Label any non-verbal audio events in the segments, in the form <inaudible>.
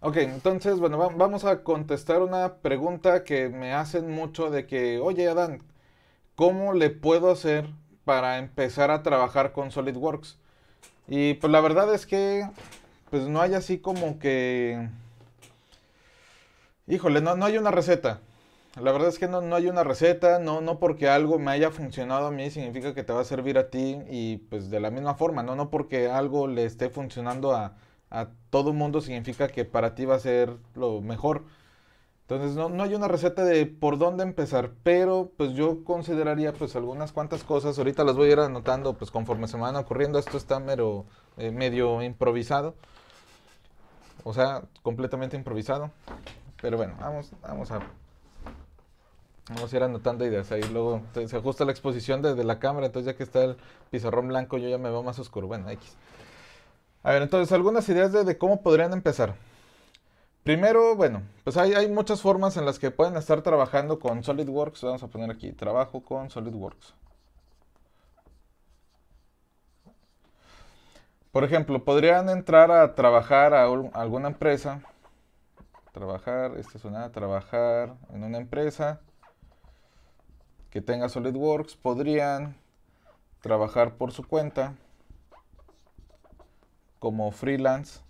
Ok, entonces, bueno, vamos a contestar una pregunta que me hacen mucho de que, oye, Adán, ¿cómo le puedo hacer para empezar a trabajar con SolidWorks? Y pues la verdad es que, pues no hay así como que... Híjole, no, no hay una receta. La verdad es que no, no hay una receta, no, no porque algo me haya funcionado a mí significa que te va a servir a ti y pues de la misma forma, no, no porque algo le esté funcionando a a todo mundo significa que para ti va a ser lo mejor. Entonces no, hay una receta de por dónde empezar, pero pues yo consideraría pues algunas cuantas cosas, ahorita las voy a ir anotando pues conforme se me van ocurriendo, esto está mero, eh, medio improvisado, o sea, completamente improvisado, pero bueno, vamos, vamos a... Vamos a ir anotando ideas ahí. Luego se ajusta la exposición desde la cámara. Entonces, ya que está el pizarrón blanco, yo ya me veo más oscuro. Bueno, X. A ver, entonces, algunas ideas de, cómo podrían empezar. Primero, bueno, pues hay, muchas formas en las que pueden estar trabajando con SolidWorks. Vamos a poner aquí, trabajo con SolidWorks. Por ejemplo, podrían entrar a trabajar a alguna empresa. Trabajar, esta es una, trabajar en una empresa que tenga SolidWorks. Podrían trabajar por su cuenta como freelance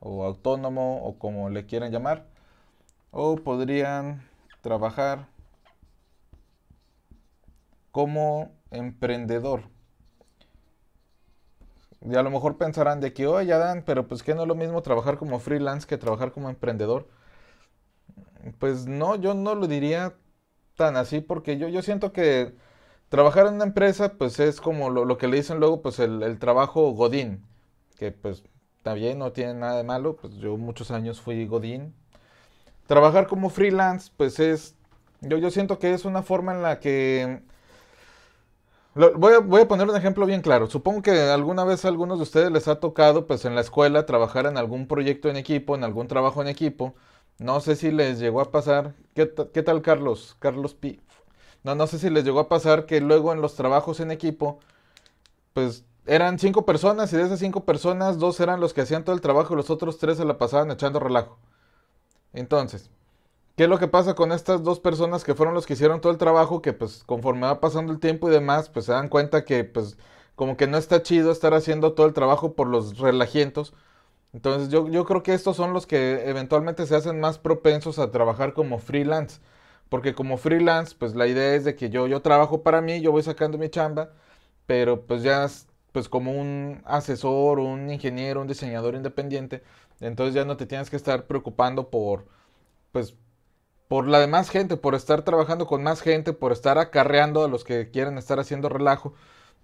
o autónomo o como le quieran llamar. O podrían trabajar como emprendedor. Y a lo mejor pensarán de que, oye, Adán, pero pues que no es lo mismo trabajar como freelance que trabajar como emprendedor. Pues no, yo no lo diría tan así porque yo, yo siento que trabajar en una empresa pues es como lo, que le dicen luego pues el, el trabajo godín que pues también no tiene nada de malo, pues yo muchos años fui Godín. Trabajar como freelance, pues es, yo, yo siento que es una forma en la que... voy, a, poner un ejemplo bien claro. Supongo que alguna vez a algunos de ustedes les ha tocado, pues en la escuela, trabajar en algún proyecto en equipo, en algún trabajo en equipo. No sé si les llegó a pasar. ¿Qué, qué tal, Carlos? Carlos P. No, no sé si les llegó a pasar que luego en los trabajos en equipo, pues eran cinco personas y de esas cinco personas, dos eran los que hacían todo el trabajo y los otros tres se la pasaban echando relajo. Entonces, ¿qué es lo que pasa con estas dos personas que fueron los que hicieron todo el trabajo? Que pues conforme va pasando el tiempo y demás, pues se dan cuenta que pues como que no está chido estar haciendo todo el trabajo por los relajientos. Entonces yo, creo que estos son los que eventualmente se hacen más propensos a trabajar como freelance. Porque como freelance, pues la idea es de que yo, yo trabajo para mí, yo voy sacando mi chamba, pero pues ya pues como un asesor, un ingeniero, un diseñador independiente, entonces ya no te tienes que estar preocupando por, pues, por la demás gente, por estar trabajando con más gente, por estar acarreando a los que quieren estar haciendo relajo.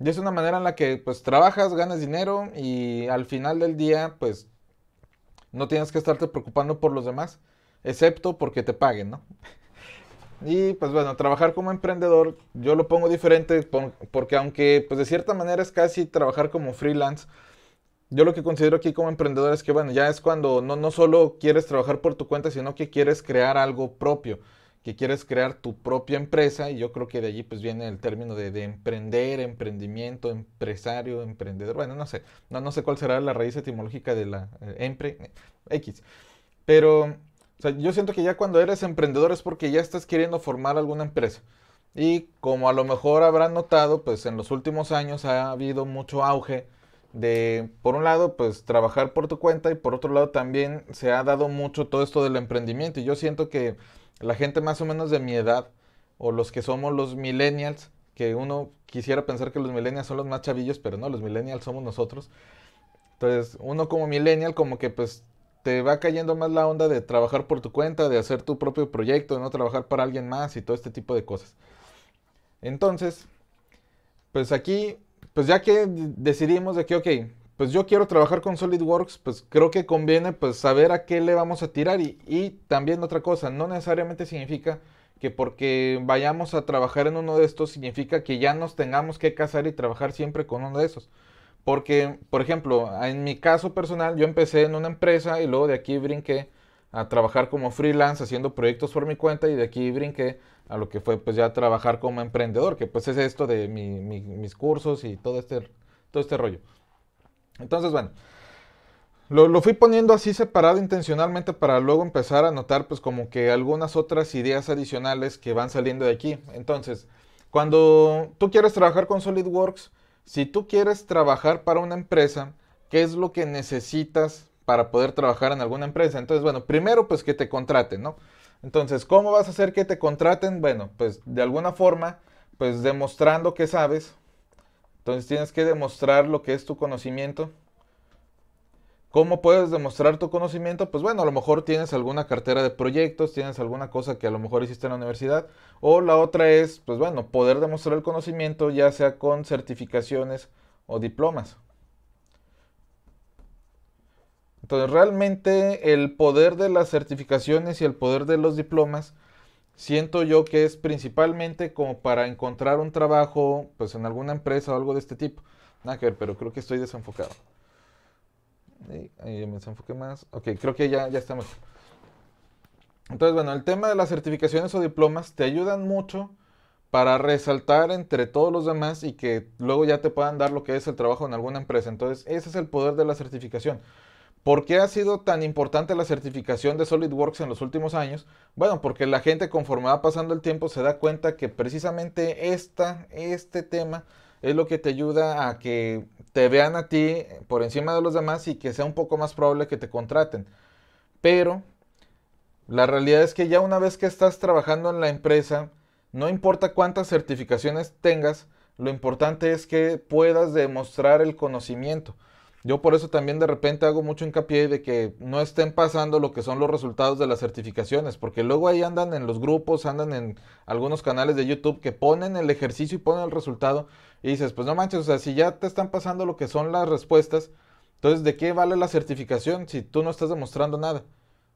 Y es una manera en la que, pues, trabajas, ganas dinero y al final del día, pues, no tienes que estarte preocupando por los demás, excepto porque te paguen, ¿no? Y pues bueno, trabajar como emprendedor, yo lo pongo diferente porque aunque pues de cierta manera es casi trabajar como freelance, yo lo que considero aquí como emprendedor es que bueno, ya es cuando no, no solo quieres trabajar por tu cuenta, sino que quieres crear algo propio, que quieres crear tu propia empresa y yo creo que de allí pues viene el término de, emprender, emprendimiento, empresario, emprendedor, bueno, no sé, no, no sé cuál será la raíz etimológica de la empresa, eh, empre, eh, X, pero yo siento que ya cuando eres emprendedor es porque ya estás queriendo formar alguna empresa. Y como a lo mejor habrán notado, pues en los últimos años ha habido mucho auge de, por un lado, pues trabajar por tu cuenta y por otro lado también se ha dado mucho todo esto del emprendimiento. Y yo siento que la gente más o menos de mi edad o los que somos los millennials, que uno quisiera pensar que los millennials son los más chavillos, pero no, los millennials somos nosotros. Entonces, uno como millennial como que pues te va cayendo más la onda de trabajar por tu cuenta, de hacer tu propio proyecto, de no trabajar para alguien más y todo este tipo de cosas. Entonces, pues aquí, pues ya que decidimos de que, ok, pues yo quiero trabajar con SolidWorks, pues creo que conviene pues saber a qué le vamos a tirar y también otra cosa, no necesariamente significa que porque vayamos a trabajar en uno de estos significa que ya nos tengamos que casar y trabajar siempre con uno de esos. Porque, por ejemplo, en mi caso personal, yo empecé en una empresa y luego de aquí brinqué a trabajar como freelance haciendo proyectos por mi cuenta y de aquí brinqué a lo que fue pues ya trabajar como emprendedor, que pues es esto de mis cursos y todo este, todo este rollo. Entonces, bueno, lo, lo, fui poniendo así separado intencionalmente para luego empezar a notar pues como que algunas otras ideas adicionales que van saliendo de aquí. Entonces, cuando tú quieres trabajar con SolidWorks, si tú quieres trabajar para una empresa, ¿qué es lo que necesitas para poder trabajar en alguna empresa? Entonces, bueno, primero pues que te contraten, ¿no? Entonces, ¿cómo vas a hacer que te contraten? Bueno, pues de alguna forma, pues demostrando que sabes. Entonces tienes que demostrar lo que es tu conocimiento. ¿Cómo puedes demostrar tu conocimiento? Pues bueno, a lo mejor tienes alguna cartera de proyectos, tienes alguna cosa que a lo mejor hiciste en la universidad. O la otra es, pues bueno, poder demostrar el conocimiento ya sea con certificaciones o diplomas. Entonces realmente el poder de las certificaciones y el poder de los diplomas siento yo que es principalmente como para encontrar un trabajo pues en alguna empresa o algo de este tipo. Nada que ver, pero creo que estoy desenfocado ahí eh, eh, me desenfoqué más. Ok, creo que ya, ya estamos. Entonces, bueno, el tema de las certificaciones o diplomas te ayudan mucho para resaltar entre todos los demás y que luego ya te puedan dar lo que es el trabajo en alguna empresa. Entonces, ese es el poder de la certificación. ¿Por qué ha sido tan importante la certificación de SolidWorks en los últimos años? Bueno, porque la gente conforme va pasando el tiempo se da cuenta que precisamente esta, este tema es lo que te ayuda a que te vean a ti eh, por encima de los demás y que sea un poco más probable que te contraten. Pero la realidad es que ya una vez que estás trabajando en la empresa, no importa cuántas certificaciones tengas, lo importante es que puedas demostrar el conocimiento. Yo por eso también de repente hago mucho hincapié de que no estén pasando lo que son los resultados de las certificaciones, porque luego ahí andan en los grupos, andan en algunos canales de YouTube que ponen el ejercicio y ponen el resultado y dices, pues no manches, o sea, si ya te están pasando lo que son las respuestas, entonces ¿de qué vale la certificación si tú no estás demostrando nada?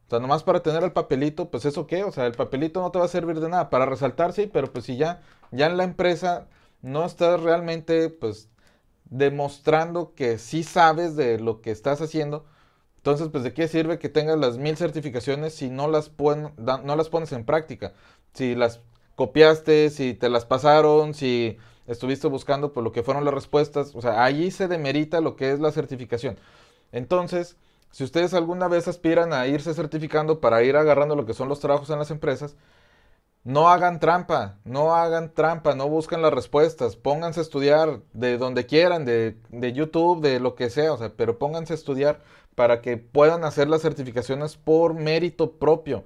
O sea, nomás para tener el papelito, pues eso qué, o sea, el papelito no te va a servir de nada, para resaltar sí, pero pues si ya, ya en la empresa no estás realmente, pues demostrando que sí sabes de lo que estás haciendo. Entonces, pues de qué sirve que tengas las mil certificaciones si no las, no las pones en práctica. Si las copiaste, si te las pasaron, si estuviste buscando por pues, lo que fueron las respuestas. O sea, allí se demerita lo que es la certificación. Entonces, si ustedes alguna vez aspiran a irse certificando para ir agarrando lo que son los trabajos en las empresas, no hagan trampa, no hagan trampa, no busquen las respuestas, pónganse a estudiar de donde quieran, de, YouTube, de lo que sea, o sea, pero pónganse a estudiar para que puedan hacer las certificaciones por mérito propio.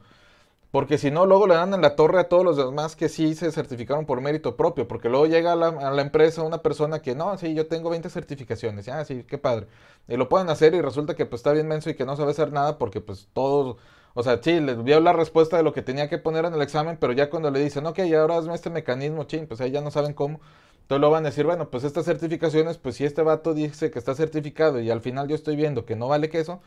Porque si no, luego le dan en la torre a todos los demás que sí se certificaron por mérito propio. Porque luego llega a la, empresa una persona que, no, sí, yo tengo 20 certificaciones. Ah, sí, qué padre. Y lo pueden hacer y resulta que pues está bien menso y que no sabe hacer nada porque pues todos o sea, sí, les dio la respuesta de lo que tenía que poner en el examen, pero ya cuando le dicen, ok, ahora hazme este mecanismo, chin, pues ahí ya no saben cómo. Entonces lo van a decir, bueno, pues estas certificaciones, pues si este vato dice que está certificado y al final yo estoy viendo que no vale queso,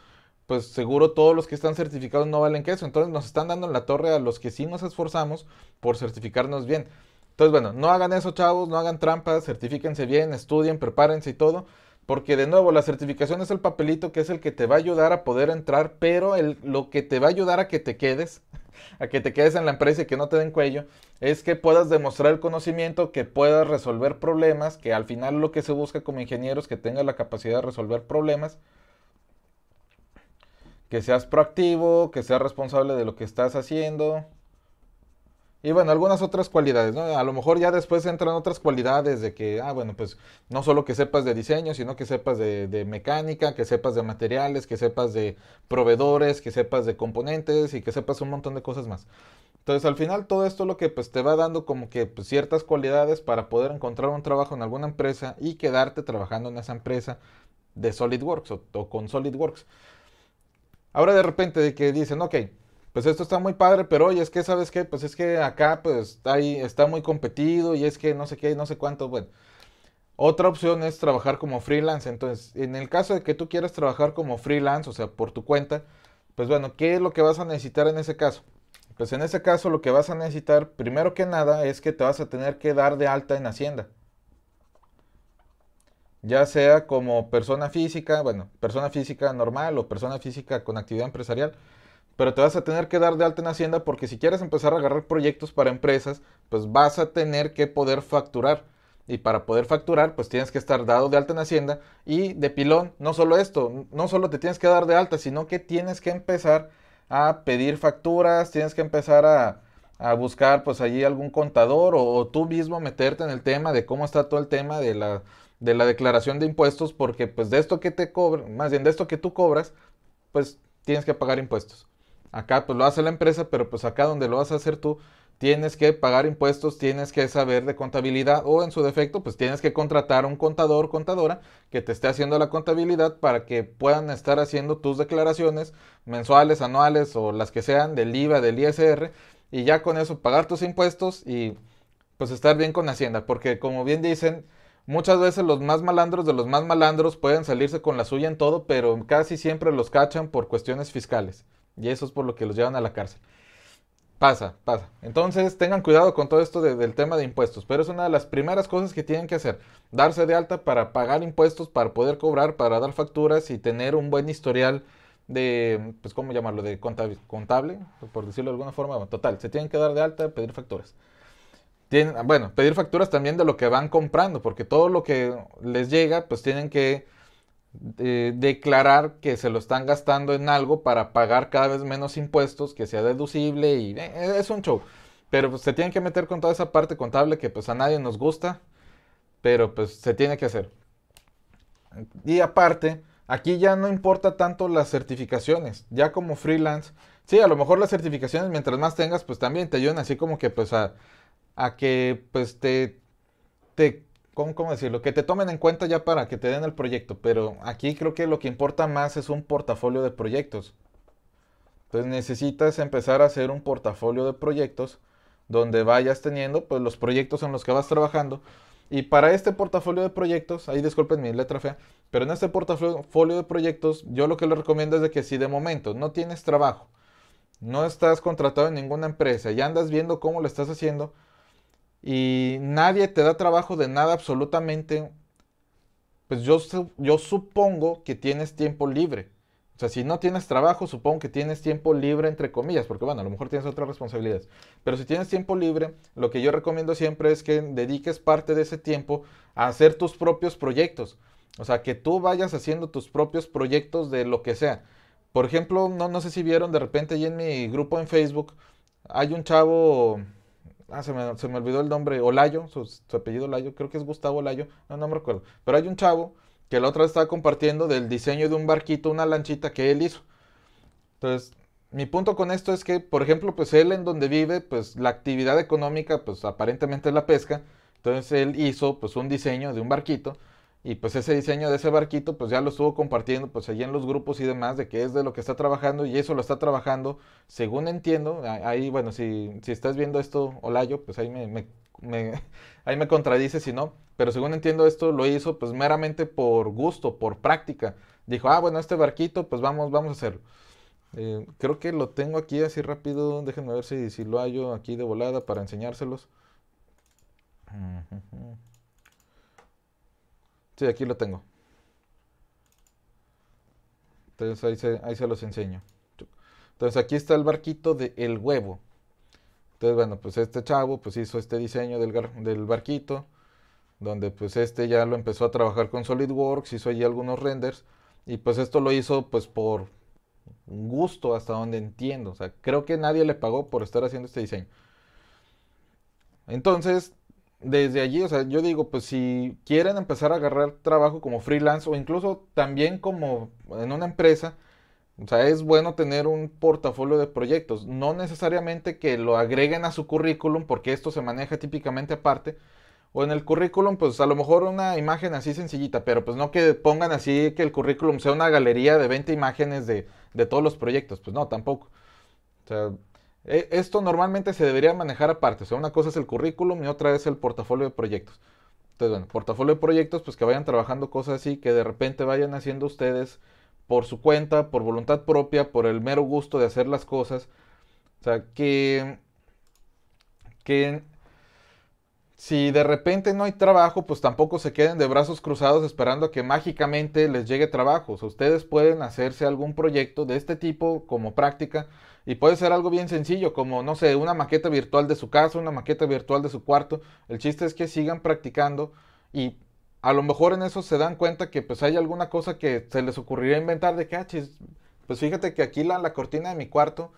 pues seguro todos los que están certificados no valen queso. Entonces nos están dando en la torre a los que sí nos esforzamos por certificarnos bien. Entonces, bueno, no hagan eso, chavos, no hagan trampas, certifíquense bien, estudien, prepárense y todo. Porque de nuevo, la certificación es el papelito que es el que te va a ayudar a poder entrar, pero lo que te va a ayudar a que te quedes, <laughs> a que te quedes en la empresa y que no te den cuello, es que puedas demostrar el conocimiento, que puedas resolver problemas, que al final lo que se busca como ingeniero es que tengas la capacidad de resolver problemas, que seas proactivo, que seas responsable de lo que estás haciendo, y bueno, algunas otras cualidades, ¿no? A lo mejor ya después entran otras cualidades de que, ah, bueno, pues no solo que sepas de diseño, sino que sepas de, mecánica, que sepas de materiales, que sepas de proveedores, que sepas de componentes y que sepas un montón de cosas más. Entonces, al final todo esto lo que pues te va dando como que pues, ciertas cualidades para poder encontrar un trabajo en alguna empresa y quedarte trabajando en esa empresa de SolidWorks o, con SolidWorks. Ahora de repente de que dicen, ok, pues esto está muy padre, pero oye, es que, ¿sabes qué? Pues es que acá, pues, ahí está muy competido y es que no sé qué, no sé cuánto, bueno. Otra opción es trabajar como freelance. Entonces, en el caso de que tú quieras trabajar como freelance, o sea, por tu cuenta, pues bueno, ¿qué es lo que vas a necesitar en ese caso? Pues en ese caso lo que vas a necesitar, primero que nada, es que te vas a tener que dar de alta en Hacienda. Ya sea como persona física, bueno, persona física normal o persona física con actividad empresarial pero te vas a tener que dar de alta en Hacienda porque si quieres empezar a agarrar proyectos para empresas, pues vas a tener que poder facturar. Y para poder facturar, pues tienes que estar dado de alta en Hacienda. Y de pilón, no solo esto, no solo te tienes que dar de alta, sino que tienes que empezar a pedir facturas, tienes que empezar a, buscar pues allí algún contador o, tú mismo meterte en el tema de cómo está todo el tema de la, de la declaración de impuestos, porque pues de esto que te cobras, más bien de esto que tú cobras, pues tienes que pagar impuestos. Acá pues lo hace la empresa, pero pues acá donde lo vas a hacer tú, tienes que pagar impuestos, tienes que saber de contabilidad o en su defecto, pues tienes que contratar a un contador, contadora que te esté haciendo la contabilidad para que puedan estar haciendo tus declaraciones mensuales, anuales o las que sean del IVA, del ISR y ya con eso pagar tus impuestos y pues estar bien con Hacienda, porque como bien dicen, muchas veces los más malandros de los más malandros pueden salirse con la suya en todo, pero casi siempre los cachan por cuestiones fiscales. Y eso es por lo que los llevan a la cárcel. Pasa, pasa. Entonces tengan cuidado con todo esto del tema de impuestos, pero es una de las primeras cosas que tienen que hacer, darse de alta para pagar impuestos, para poder cobrar, para dar facturas y tener un buen historial de, pues, ¿cómo llamarlo? De contable, contable por decirlo de alguna forma. Total, se tienen que dar de alta, pedir facturas. Tienen, bueno, pedir facturas también de lo que van comprando, porque todo lo que les llega, pues tienen que declarar que se lo están gastando en algo para pagar cada vez menos impuestos, que sea deducible y eh, eh, es un show. Pero pues, se tienen que meter con toda esa parte contable que pues a nadie nos gusta, pero pues se tiene que hacer. Y aparte, aquí ya no importa tanto las certificaciones, ya como freelance, Si a lo mejor las certificaciones mientras más tengas pues también te ayudan así como que pues a, que pues te, te ¿cómo, decirlo? Que te tomen en cuenta ya para que te den el proyecto, pero aquí creo que lo que importa más es un portafolio de proyectos. Entonces necesitas empezar a hacer un portafolio de proyectos donde vayas teniendo pues, los proyectos en los que vas trabajando. Y para este portafolio de proyectos, ahí disculpen mi letra fea, pero en este portafolio de proyectos yo lo que les recomiendo es de que si de momento no tienes trabajo, no estás contratado en ninguna empresa y andas viendo cómo lo estás haciendo, y nadie te da trabajo de nada absolutamente, pues yo, yo supongo que tienes tiempo libre. O sea, si no tienes trabajo, supongo que tienes tiempo libre, entre comillas, porque bueno, a lo mejor tienes otras responsabilidades. Pero si tienes tiempo libre, lo que yo recomiendo siempre es que dediques parte de ese tiempo a hacer tus propios proyectos. O sea, que tú vayas haciendo tus propios proyectos de lo que sea. Por ejemplo, no, no sé si vieron de repente ahí en mi grupo en Facebook, hay un chavo Ah, se me, olvidó el nombre, Olayo, su, apellido Olayo, creo que es Gustavo Olayo, no, me recuerdo. Pero hay un chavo que la otra vez estaba compartiendo del diseño de un barquito, una lanchita que él hizo. Entonces, mi punto con esto es que, por ejemplo, pues él en donde vive, pues la actividad económica, pues aparentemente es la pesca. Entonces él hizo pues un diseño de un barquito y pues ese diseño de ese barquito, pues ya lo estuvo compartiendo, pues allí en los grupos y demás, de que es de lo que está trabajando y eso lo está trabajando, según entiendo, ahí, bueno, si, si estás viendo esto, Olayo, pues ahí me, <laughs> ahí me contradice si no, pero según entiendo esto lo hizo pues meramente por gusto, por práctica. Dijo, ah, bueno, este barquito, pues vamos, vamos a hacerlo. Eh, creo que lo tengo aquí así rápido, déjenme ver si, si lo hallo aquí de volada para enseñárselos. Sí, aquí lo tengo. Entonces ahí se, los enseño. Entonces aquí está el barquito de El Huevo. Entonces, bueno, pues este chavo pues hizo este diseño del, barquito, donde pues este ya lo empezó a trabajar con SolidWorks, hizo allí algunos renders, y pues esto lo hizo pues por gusto hasta donde entiendo. O sea, creo que nadie le pagó por estar haciendo este diseño. Entonces, desde allí, o sea, yo digo, pues si quieren empezar a agarrar trabajo como freelance o incluso también como en una empresa, o sea, es bueno tener un portafolio de proyectos. No necesariamente que lo agreguen a su currículum, porque esto se maneja típicamente aparte. O en el currículum, pues a lo mejor una imagen así sencillita, pero pues no que pongan así que el currículum sea una galería de 20 imágenes de, todos los proyectos. Pues no, tampoco. O sea, eh, esto normalmente se debería manejar aparte. O sea, una cosa es el currículum y otra es el portafolio de proyectos. Entonces, bueno, portafolio de proyectos, pues que vayan trabajando cosas así, que de repente vayan haciendo ustedes por su cuenta, por voluntad propia, por el mero gusto de hacer las cosas. O sea, que, que si de repente no hay trabajo, pues tampoco se queden de brazos cruzados esperando a que mágicamente les llegue trabajo. O sea, ustedes pueden hacerse algún proyecto de este tipo como práctica y puede ser algo bien sencillo, como, no sé, una maqueta virtual de su casa, una maqueta virtual de su cuarto. El chiste es que sigan practicando y a lo mejor en eso se dan cuenta que pues hay alguna cosa que se les ocurriría inventar de que, ah, pues fíjate que aquí la, cortina de mi cuarto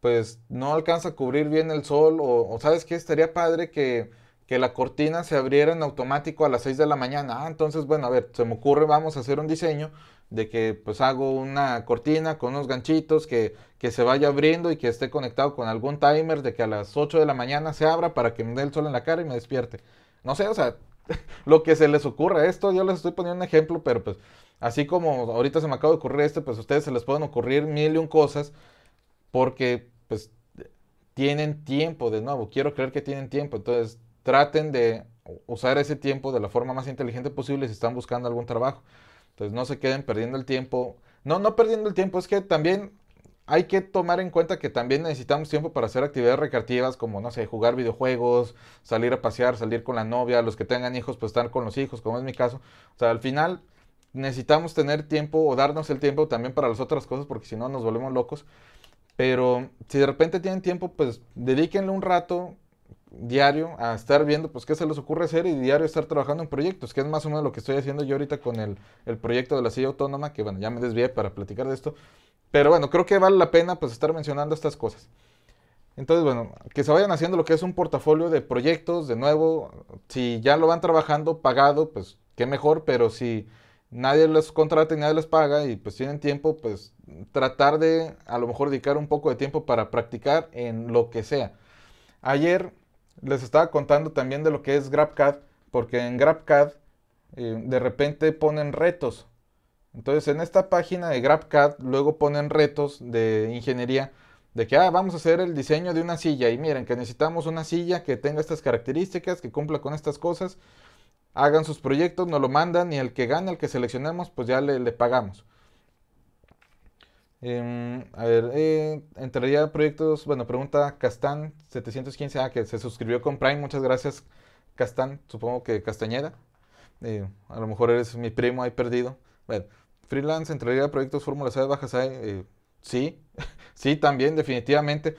pues no alcanza a cubrir bien el sol o, sabes qué? estaría padre que, que, la cortina se abriera en automático a las 6 de la mañana. Ah, entonces, bueno, a ver, se me ocurre, vamos a hacer un diseño de que pues hago una cortina con unos ganchitos que, que se vaya abriendo y que esté conectado con algún timer de que a las 8 de la mañana se abra para que me dé el sol en la cara y me despierte. No sé, o sea, <laughs> lo que se les ocurra. Esto yo les estoy poniendo un ejemplo, pero pues así como ahorita se me acaba de ocurrir esto, pues a ustedes se les pueden ocurrir mil y un cosas porque pues tienen tiempo de nuevo. Quiero creer que tienen tiempo. Entonces traten de usar ese tiempo de la forma más inteligente posible si están buscando algún trabajo. Entonces no se queden perdiendo el tiempo. No, no perdiendo el tiempo, es que también hay que tomar en cuenta que también necesitamos tiempo para hacer actividades recreativas como, no sé, jugar videojuegos, salir a pasear, salir con la novia, los que tengan hijos, pues estar con los hijos, como es mi caso. O sea, al final necesitamos tener tiempo o darnos el tiempo también para las otras cosas porque si no nos volvemos locos. Pero si de repente tienen tiempo, pues dedíquenle un rato, diario a estar viendo, pues, qué se les ocurre hacer y diario estar trabajando en proyectos, que es más o menos lo que estoy haciendo yo ahorita con el, proyecto de la silla autónoma, que bueno, ya me desvié para platicar de esto, pero bueno, creo que vale la pena pues estar mencionando estas cosas. Entonces, bueno, que se vayan haciendo lo que es un portafolio de proyectos, de nuevo, si ya lo van trabajando pagado, pues qué mejor, pero si nadie los contrata y nadie les paga y pues tienen tiempo, pues tratar de a lo mejor dedicar un poco de tiempo para practicar en lo que sea. Ayer les estaba contando también de lo que es GrabCAD, porque en GrabCAD eh, de repente ponen retos. Entonces en esta página de GrabCAD luego ponen retos de ingeniería de que ah, vamos a hacer el diseño de una silla y miren que necesitamos una silla que tenga estas características, que cumpla con estas cosas, hagan sus proyectos, nos lo mandan y el que gane, el que seleccionamos, pues ya le pagamos. Em, a ver, eh, entraría proyectos. Bueno, pregunta Castán 715. Ah, que se suscribió con Prime. Muchas gracias, Castán. Supongo que Castañeda. Eh, a lo mejor eres mi primo ahí perdido. Bueno, freelance, entraría proyectos Fórmula C o Bajas A. Eh, sí, <laughs> sí, también, definitivamente.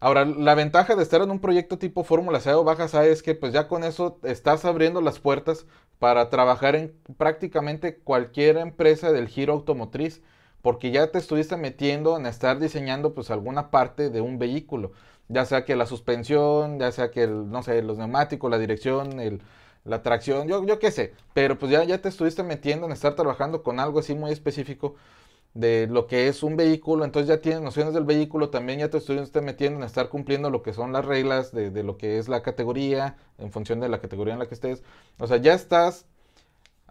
Ahora, la ventaja de estar en un proyecto tipo Fórmula C o Bajas A es que pues ya con eso estás abriendo las puertas para trabajar en prácticamente cualquier empresa del giro automotriz porque ya te estuviste metiendo en estar diseñando pues alguna parte de un vehículo, ya sea que la suspensión, ya sea que el, no sé, los neumáticos, la dirección, el, la tracción, yo, yo qué sé, pero pues ya, ya te estuviste metiendo en estar trabajando con algo así muy específico de lo que es un vehículo, entonces ya tienes nociones del vehículo, también ya te estuviste metiendo en estar cumpliendo lo que son las reglas de, de lo que es la categoría, en función de la categoría en la que estés, o sea, ya estás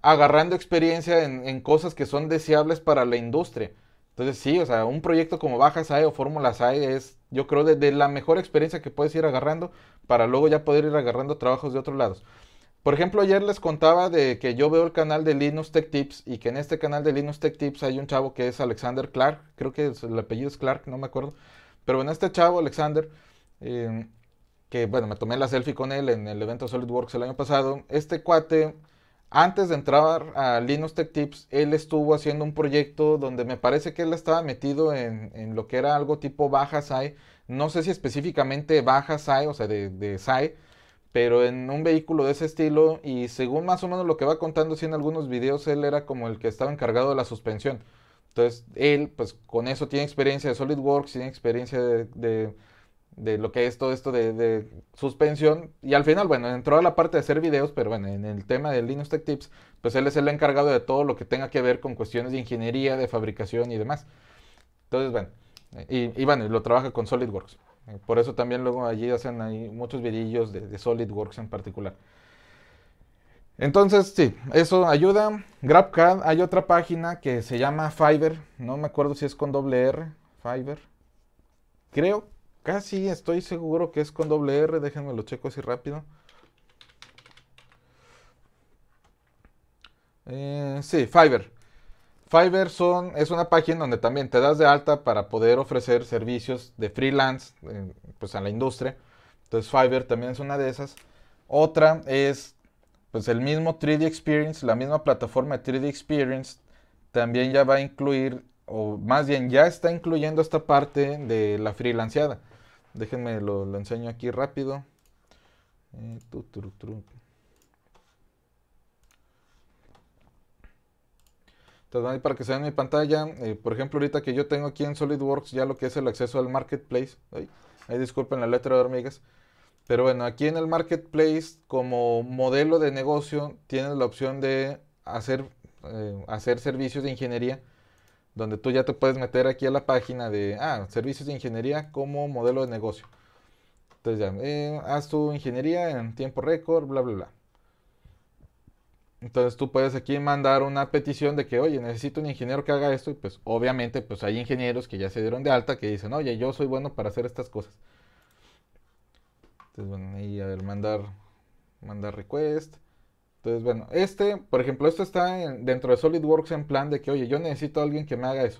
agarrando experiencia en, cosas que son deseables para la industria. Entonces sí, o sea, un proyecto como Bajas AE o Fórmulas AE es, yo creo, de, la mejor experiencia que puedes ir agarrando para luego ya poder ir agarrando trabajos de otros lados. Por ejemplo, ayer les contaba de que yo veo el canal de Linux Tech Tips y que en este canal de Linux Tech Tips hay un chavo que es Alexander Clark, creo que el apellido es Clark, no me acuerdo, pero bueno, este chavo, Alexander, eh, que bueno, me tomé la selfie con él en el evento SolidWorks el año pasado, este cuate antes de entrar a Linux Tech Tips, él estuvo haciendo un proyecto donde me parece que él estaba metido en, lo que era algo tipo baja SAI. No sé si específicamente baja SAI, o sea, de, de SAI, pero en un vehículo de ese estilo. Y según más o menos lo que va contando, sí, en algunos videos él era como el que estaba encargado de la suspensión. Entonces, él, pues con eso tiene experiencia de SolidWorks, tiene experiencia de de lo que es todo esto de, suspensión. Y al final, bueno, entró a la parte de hacer videos, pero bueno, en el tema de Linux Tech Tips, pues él es el encargado de todo lo que tenga que ver con cuestiones de ingeniería, de fabricación y demás. Entonces, bueno, y, bueno, lo trabaja con SolidWorks. Eh, por eso también luego allí hacen ahí muchos vidillos de, de SolidWorks en particular. Entonces, sí, eso ayuda. GrabCAD, hay otra página que se llama Fiverr, no me acuerdo si es con doble R, Fiverr. Creo Casi estoy seguro que es con doble R. Déjenme lo checo así rápido. Eh, sí, Fiverr. Fiverr son, es una página donde también te das de alta para poder ofrecer servicios de freelance eh, pues a la industria. Entonces Fiverr también es una de esas. Otra es pues el mismo 3D Experience, la misma plataforma 3D Experience también ya va a incluir, o más bien ya está incluyendo esta parte de la freelanceada. Déjenme, lo, enseño aquí rápido. Eh, para que se vean mi pantalla, eh, por ejemplo, ahorita que yo tengo aquí en SolidWorks ya lo que es el acceso al Marketplace. ahí disculpen la letra de hormigas. Pero bueno, aquí en el Marketplace, como modelo de negocio, tienes la opción de hacer, eh, hacer servicios de ingeniería donde tú ya te puedes meter aquí a la página de, ah, servicios de ingeniería como modelo de negocio. Entonces ya, eh, haz tu ingeniería en tiempo récord, bla, bla, bla. Entonces tú puedes aquí mandar una petición de que, oye, necesito un ingeniero que haga esto. Y pues obviamente, pues hay ingenieros que ya se dieron de alta que dicen, oye, yo soy bueno para hacer estas cosas. Entonces, bueno, ahí a ver, mandar, mandar request. Entonces, bueno, este, por ejemplo, esto está dentro de SolidWorks en plan de que, oye, yo necesito a alguien que me haga eso.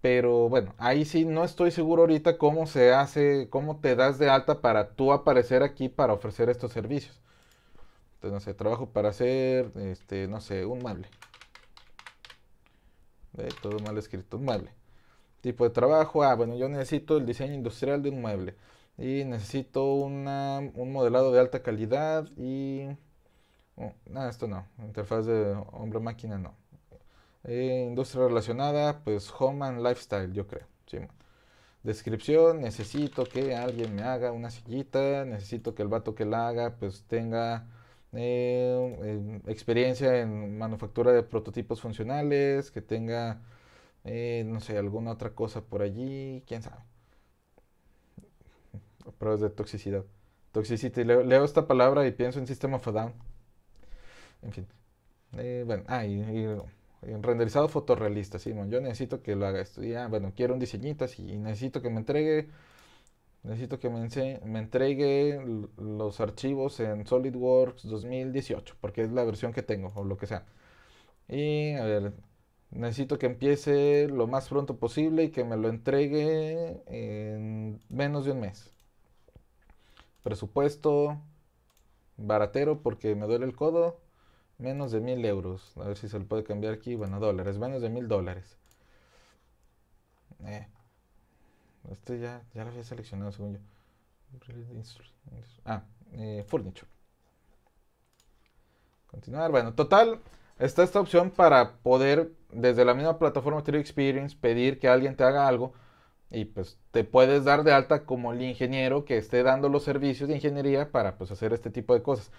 Pero bueno, ahí sí no estoy seguro ahorita cómo se hace, cómo te das de alta para tú aparecer aquí para ofrecer estos servicios. Entonces, no sé, trabajo para hacer, este, no sé, un mueble. todo mal escrito, un mueble. Tipo de trabajo, ah, bueno, yo necesito el diseño industrial de un mueble. Y necesito una, un modelado de alta calidad y Mm, esto no, interfaz de hombre-máquina no. Eh, industria relacionada, pues home and lifestyle, yo creo. Descripción, necesito que alguien me haga una sillita, necesito que el vato que la haga pues tenga eh, experiencia en manufactura de prototipos funcionales, que tenga, eh, no sé, alguna otra cosa por allí, quién sabe. Pruebas de toxicidad. toxicidad leo, esta palabra y pienso en sistema of en fin. Eh, bueno, ah, y, renderizado fotorrealista, sí, Sí, yo necesito que lo haga esto. Ah, bueno, quiero un diseñito Y necesito que me entregue. Necesito que me, me entregue los archivos en SolidWorks 2018, porque es la versión que tengo, o lo que sea. Y, a ver, necesito que empiece lo más pronto posible y que me lo entregue en menos de un mes. Presupuesto, baratero porque me duele el codo menos de mil euros. A ver si se lo puede cambiar aquí. Bueno, dólares, menos de mil dólares. Eh. Este ya, lo había seleccionado, según yo. Ah, eh, furniture. Continuar. Bueno, total, está esta opción para poder, desde la misma plataforma 3 Experience, pedir que alguien te haga algo. Y pues te puedes dar de alta como el ingeniero que esté dando los servicios de ingeniería para pues hacer este tipo de cosas.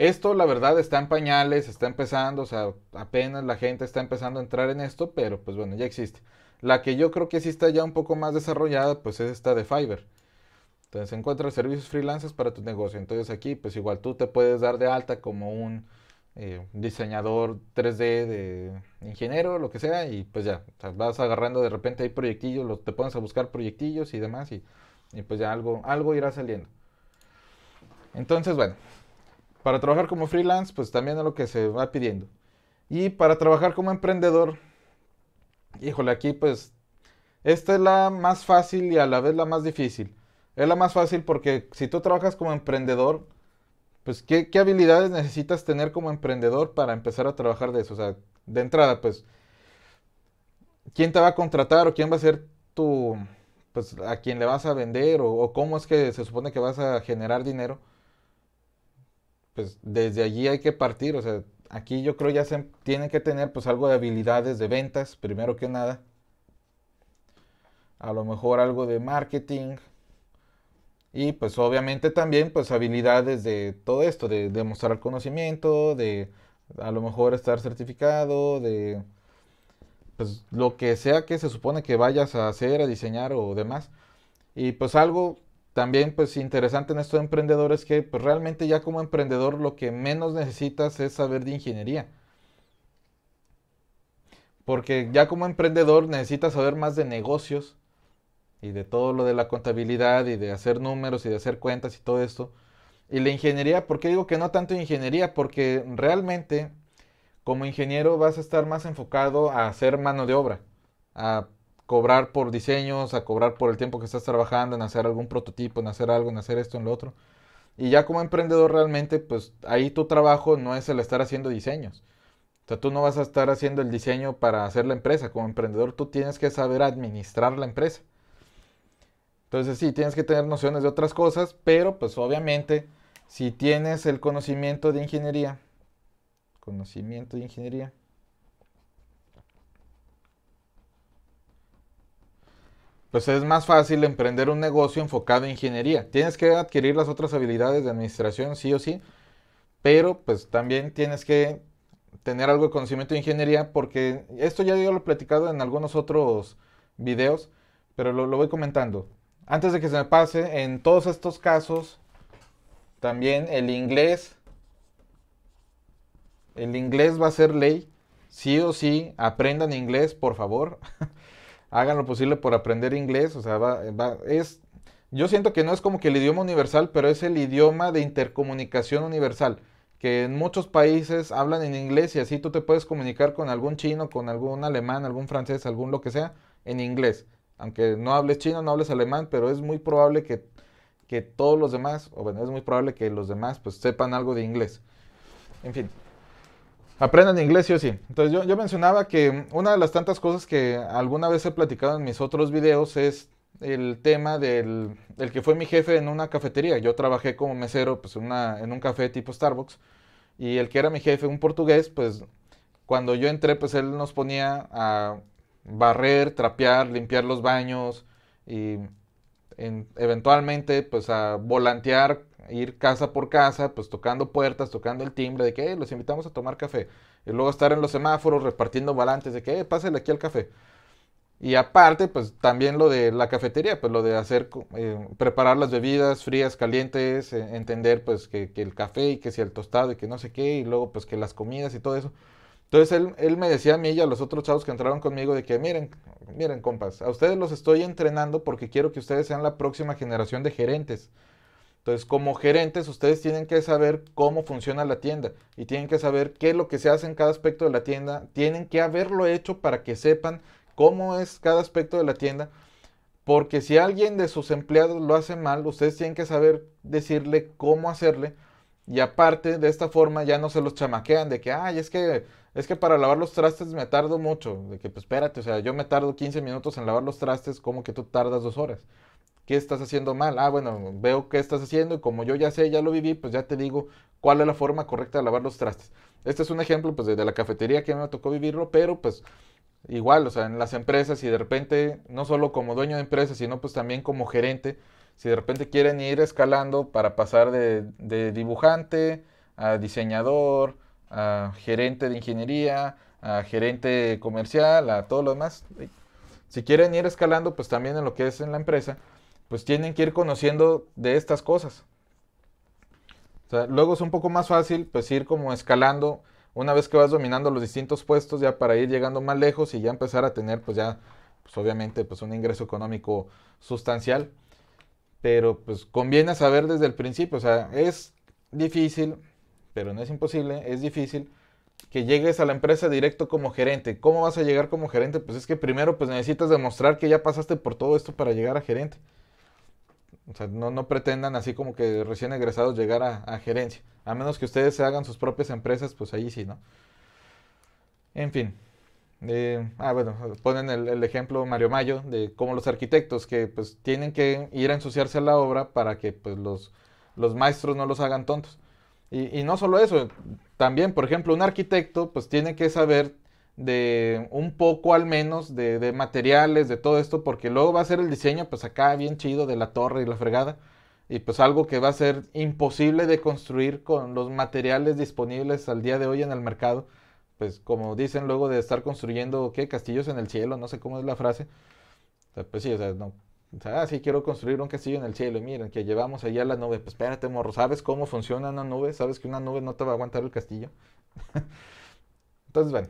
Esto, la verdad, está en pañales, está empezando, o sea, apenas la gente está empezando a entrar en esto, pero pues bueno, ya existe. La que yo creo que sí está ya un poco más desarrollada, pues es esta de Fiverr. Entonces encuentras servicios freelancers para tu negocio. Entonces aquí, pues igual tú te puedes dar de alta como un eh, diseñador 3D de ingeniero, lo que sea, y pues ya, vas agarrando de repente ahí proyectillos, te pones a buscar proyectillos y demás, y, y pues ya algo, algo irá saliendo. Entonces, bueno, para trabajar como freelance, pues también es lo que se va pidiendo. Y para trabajar como emprendedor, híjole, aquí pues esta es la más fácil y a la vez la más difícil. Es la más fácil porque si tú trabajas como emprendedor, pues ¿qué, habilidades necesitas tener como emprendedor para empezar a trabajar de eso? O sea, de entrada, pues, ¿quién te va a contratar o quién va a ser tú, pues, a quién le vas a vender o cómo es que se supone que vas a generar dinero? pues desde allí hay que partir, o sea, aquí yo creo ya se tiene que tener pues algo de habilidades de ventas, primero que nada. A lo mejor algo de marketing. Y pues obviamente también pues habilidades de todo esto, de demostrar conocimiento, de a lo mejor estar certificado, de pues lo que sea que se supone que vayas a hacer, a diseñar o demás. Y pues algo también pues interesante en esto de emprendedor es que pues, realmente ya como emprendedor lo que menos necesitas es saber de ingeniería. Porque ya como emprendedor necesitas saber más de negocios y de todo lo de la contabilidad y de hacer números y de hacer cuentas y todo esto. Y la ingeniería, ¿por qué digo que no tanto ingeniería? Porque realmente como ingeniero vas a estar más enfocado a hacer mano de obra, a cobrar por diseños, a cobrar por el tiempo que estás trabajando, en hacer algún prototipo, en hacer algo, en hacer esto, en lo otro. Y ya como emprendedor realmente, pues ahí tu trabajo no es el estar haciendo diseños. O sea, tú no vas a estar haciendo el diseño para hacer la empresa. Como emprendedor tú tienes que saber administrar la empresa. Entonces sí, tienes que tener nociones de otras cosas, pero pues obviamente si tienes el conocimiento de ingeniería, conocimiento de ingeniería, pues es más fácil emprender un negocio enfocado en ingeniería. Tienes que adquirir las otras habilidades de administración, sí o sí, pero pues también tienes que tener algo de conocimiento de ingeniería, porque esto ya yo lo he platicado en algunos otros videos, pero lo, lo voy comentando. Antes de que se me pase, en todos estos casos, también el inglés, el inglés va a ser ley. Sí o sí, aprendan inglés, por favor. <laughs> hagan lo posible por aprender inglés, o sea, es, yo siento que no es como que el idioma universal, pero es el idioma de intercomunicación universal, que en muchos países hablan en inglés y así tú te puedes comunicar con algún chino, con algún alemán, algún francés, algún lo que sea, en inglés. Aunque no hables chino, no hables alemán, pero es muy probable que, que todos los demás, o bueno, es muy probable que los demás pues sepan algo de inglés. En fin. Aprendan inglés, sí o sí. Entonces yo, mencionaba que una de las tantas cosas que alguna vez he platicado en mis otros videos es el tema del que fue mi jefe en una cafetería. Yo trabajé como mesero pues, una, en un café tipo Starbucks y el que era mi jefe, un portugués, pues cuando yo entré, pues él nos ponía a barrer, trapear, limpiar los baños y eventualmente pues a volantear, ir casa por casa, pues tocando puertas, tocando el timbre de que eh, los invitamos a tomar café. Y luego estar en los semáforos repartiendo volantes, de que eh, pásenle aquí al café. Y aparte, pues también lo de la cafetería, pues lo de hacer, eh, preparar las bebidas frías, calientes, e, entender pues que, que el café y que si el tostado y que no sé qué, y luego pues que las comidas y todo eso. Entonces él, él, me decía a mí y a los otros chavos que entraron conmigo de que miren, miren compas, a ustedes los estoy entrenando porque quiero que ustedes sean la próxima generación de gerentes. Entonces como gerentes ustedes tienen que saber cómo funciona la tienda y tienen que saber qué es lo que se hace en cada aspecto de la tienda. Tienen que haberlo hecho para que sepan cómo es cada aspecto de la tienda. Porque si alguien de sus empleados lo hace mal, ustedes tienen que saber decirle cómo hacerle. Y aparte, de esta forma ya no se los chamaquean de que, ay, es que es que para lavar los trastes me tardo mucho. De que, pues espérate, o sea, yo me tardo 15 minutos en lavar los trastes, como que tú tardas dos horas. ¿Qué estás haciendo mal? Ah, bueno, veo qué estás haciendo y como yo ya sé, ya lo viví, pues ya te digo cuál es la forma correcta de lavar los trastes. Este es un ejemplo, pues, de, la cafetería que me tocó vivirlo, pero pues igual, o sea, en las empresas y de repente, no solo como dueño de empresa, sino pues también como gerente, si de repente quieren ir escalando para pasar de dibujante a diseñador, a gerente de ingeniería, a gerente comercial, a todo lo demás. Si quieren ir escalando, pues también en lo que es en la empresa, pues tienen que ir conociendo de estas cosas. luego es un poco más fácil, pues ir como escalando una vez que vas dominando los distintos puestos, ya para ir llegando más lejos y ya empezar a tener, pues ya, pues obviamente, pues un ingreso económico sustancial. Pero pues conviene saber desde el principio, o sea, es difícil, pero no es imposible, es difícil que llegues a la empresa directo como gerente. ¿Cómo vas a llegar como gerente? Pues es que primero pues necesitas demostrar que ya pasaste por todo esto para llegar a gerente. O sea, no, no pretendan así como que recién egresados llegar a, gerencia. A menos que ustedes se hagan sus propias empresas, pues ahí sí, ¿no? En fin. Eh, ah, bueno, ponen el, ejemplo Mario Mayo de cómo los arquitectos que pues tienen que ir a ensuciarse a la obra para que pues los maestros no los hagan tontos. Y, no solo eso, también, por ejemplo, un arquitecto pues tiene que saber de un poco al menos de, materiales, de todo esto, porque luego va a ser el diseño, pues acá bien chido de la torre y la fregada, y pues algo que va a ser imposible de construir con los materiales disponibles al día de hoy en el mercado, pues como dicen luego de estar construyendo, ¿qué? Castillos en el cielo, no sé cómo es la frase, pues sí, o sea, no, ah, sí quiero construir un castillo en el cielo, miren, que llevamos allá la nube. Pues espérate, morro, ¿sabes cómo funciona una nube? ¿Sabes que una nube no te va a aguantar el castillo? <laughs> Entonces, bueno.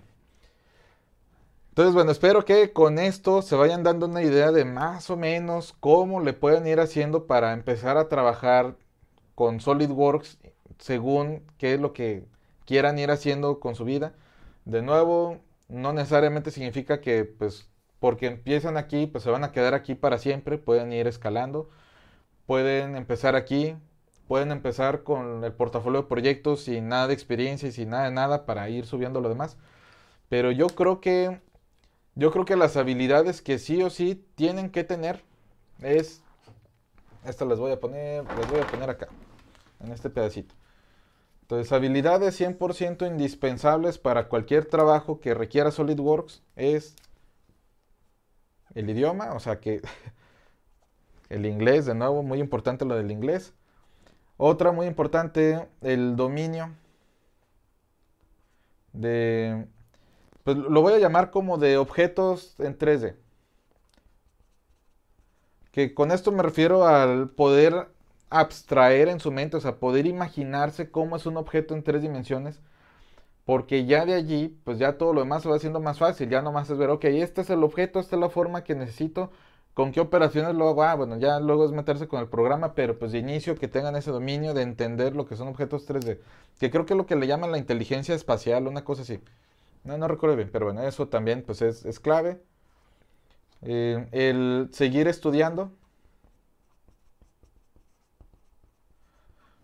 Entonces, bueno, espero que con esto se vayan dando una idea de más o menos cómo le pueden ir haciendo para empezar a trabajar con SolidWorks según qué es lo que quieran ir haciendo con su vida. De nuevo, no necesariamente significa que pues porque empiezan aquí, pues se van a quedar aquí para siempre, pueden ir escalando, pueden empezar aquí, pueden empezar con el portafolio de proyectos sin nada de experiencia y sin nada de nada para ir subiendo lo demás. Pero yo creo que yo creo que las habilidades que sí o sí tienen que tener es estas las voy a poner, las voy a poner acá en este pedacito. Entonces, habilidades 100% indispensables para cualquier trabajo que requiera SolidWorks es el idioma, o sea que <laughs> el inglés, de nuevo, muy importante lo del inglés. Otra muy importante, el dominio de, pues lo voy a llamar como de objetos en 3D. Que con esto me refiero al poder abstraer en su mente, o sea, poder imaginarse cómo es un objeto en tres dimensiones porque ya de allí, pues ya todo lo demás se va haciendo más fácil, ya nomás es ver, ok, este es el objeto, esta es la forma que necesito, con qué operaciones lo hago, ah, bueno, ya luego es meterse con el programa, pero pues de inicio que tengan ese dominio de entender lo que son objetos 3D, que creo que es lo que le llaman la inteligencia espacial, una cosa así. No, no recuerdo bien, pero bueno, eso también pues es, clave. Eh, el seguir estudiando,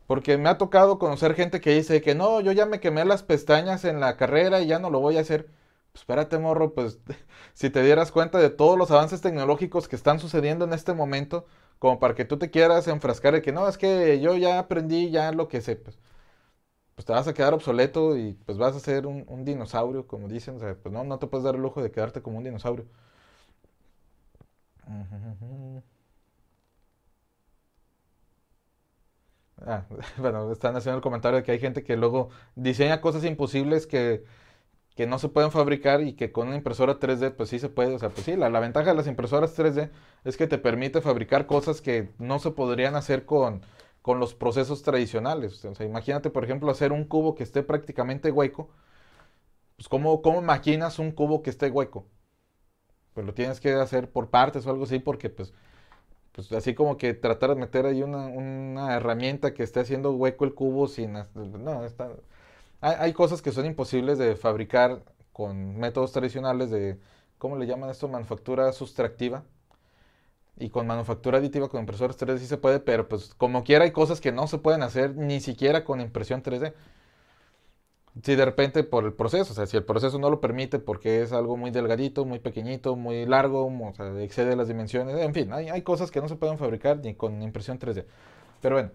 Porque me ha tocado conocer gente que dice que no, yo ya me quemé las pestañas en la carrera y ya no lo voy a hacer. Pues espérate, morro, pues <laughs> si te dieras cuenta de todos los avances tecnológicos que están sucediendo en este momento, como para que tú te quieras enfrascar de que no, es que yo ya aprendí ya lo que sé, pues, pues te vas a quedar obsoleto y pues vas a ser un, dinosaurio, como dicen, o sea, pues no, no te puedes dar el lujo de quedarte como un dinosaurio. Ah, <laughs> bueno, están haciendo el comentario de que hay gente que luego diseña cosas imposibles que, no se pueden fabricar y que con una impresora 3D pues sí se puede. O sea, pues sí, la, ventaja de las impresoras 3D es que te permite fabricar cosas que no se podrían hacer con, con los procesos tradicionales. O sea, imagínate, por ejemplo, hacer un cubo que esté prácticamente hueco. Pues, ¿cómo, cómo maquinas un cubo que esté hueco? Pues lo tienes que hacer por partes o algo así porque pues pues así como que tratar de meter ahí una, una herramienta que esté haciendo hueco el cubo sin... No, está, hay, cosas que son imposibles de fabricar con métodos tradicionales de, ¿cómo le llaman esto? Manufactura sustractiva. Y con manufactura aditiva, con impresoras 3D sí se puede, pero pues como quiera hay cosas que no se pueden hacer ni siquiera con impresión 3D si de repente por el proceso, o sea, si el proceso no lo permite porque es algo muy delgadito, muy pequeñito, muy largo, o sea, excede las dimensiones, en fin, hay, cosas que no se pueden fabricar ni con impresión 3D. Pero bueno,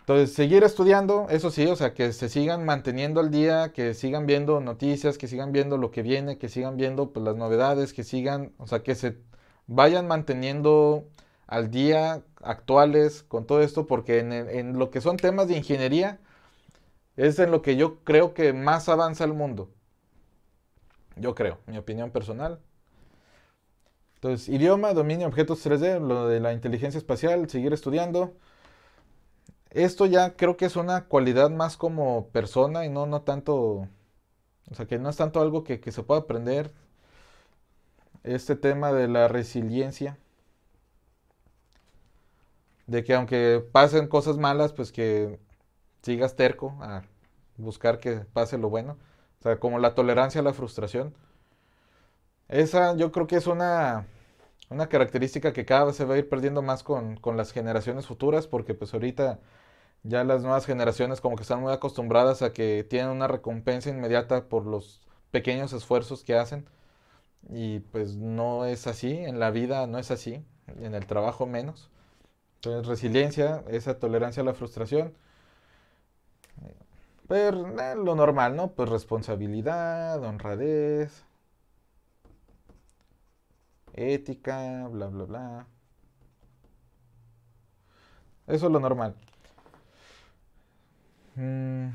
entonces seguir estudiando, eso sí, o sea, que se sigan manteniendo al día, que sigan viendo noticias, que sigan viendo lo que viene, que sigan viendo pues, las novedades, que sigan, o sea, que se vayan manteniendo al día actuales con todo esto, porque en, en lo que son temas de ingeniería, es en lo que yo creo que más avanza el mundo. Yo creo, mi opinión personal. Entonces, idioma, dominio, objetos 3D, lo de la inteligencia espacial, seguir estudiando. Esto ya creo que es una cualidad más como persona y no, no tanto, o sea, que no es tanto algo que, que se pueda aprender. Este tema de la resiliencia. De que aunque pasen cosas malas, pues que sigas terco a buscar que pase lo bueno. O sea, como la tolerancia a la frustración. Esa yo creo que es una, característica que cada vez se va a ir perdiendo más con, con las generaciones futuras, porque pues ahorita ya las nuevas generaciones como que están muy acostumbradas a que tienen una recompensa inmediata por los pequeños esfuerzos que hacen. Y pues no es así, en la vida no es así, en el trabajo menos. Entonces resiliencia, esa tolerancia a la frustración pero eh, lo normal, ¿no? Pues responsabilidad, honradez, ética, bla, bla, bla. Eso es lo normal. Mm.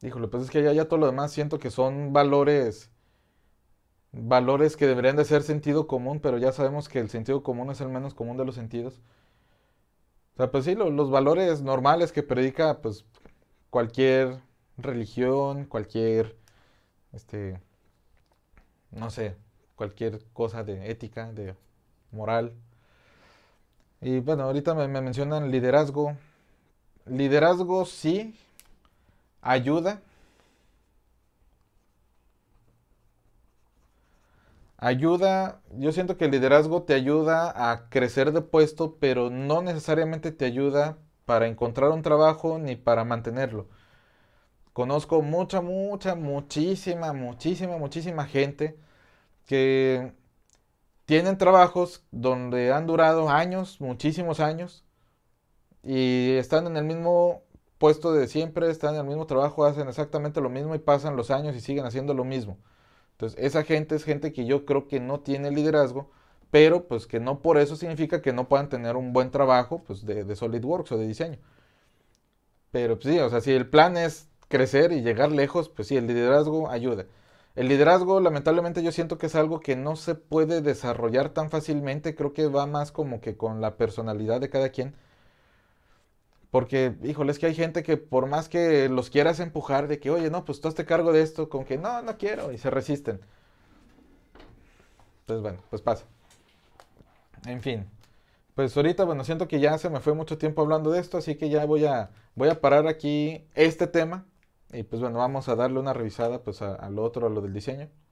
Híjole, pues es que ya, ya todo lo demás siento que son valores, valores que deberían de ser sentido común, pero ya sabemos que el sentido común es el menos común de los sentidos. O sea, pues sí, los valores normales que predica pues cualquier religión, cualquier, este, no sé, cualquier cosa de ética, de moral. Y bueno, ahorita me mencionan liderazgo. Liderazgo sí ayuda, ayuda, yo siento que el liderazgo te ayuda a crecer de puesto, pero no necesariamente te ayuda para encontrar un trabajo ni para mantenerlo. Conozco mucha, mucha, muchísima, muchísima, muchísima gente que tienen trabajos donde han durado años, muchísimos años, y están en el mismo puesto de siempre, están en el mismo trabajo, hacen exactamente lo mismo y pasan los años y siguen haciendo lo mismo. Entonces, esa gente es gente que yo creo que no tiene liderazgo, pero pues que no por eso significa que no puedan tener un buen trabajo pues, de, de SolidWorks o de diseño. Pero pues, sí, o sea, si el plan es crecer y llegar lejos, pues sí, el liderazgo ayuda. El liderazgo, lamentablemente, yo siento que es algo que no se puede desarrollar tan fácilmente. Creo que va más como que con la personalidad de cada quien. Porque, híjole, es que hay gente que por más que los quieras empujar de que, oye, no, pues tú te cargo de esto, con que no, no quiero, y se resisten. Entonces, bueno, pues pasa. En fin. Pues ahorita, bueno, siento que ya se me fue mucho tiempo hablando de esto, así que ya voy a, voy a parar aquí este tema. Y pues bueno, vamos a darle una revisada pues al otro, a lo del diseño.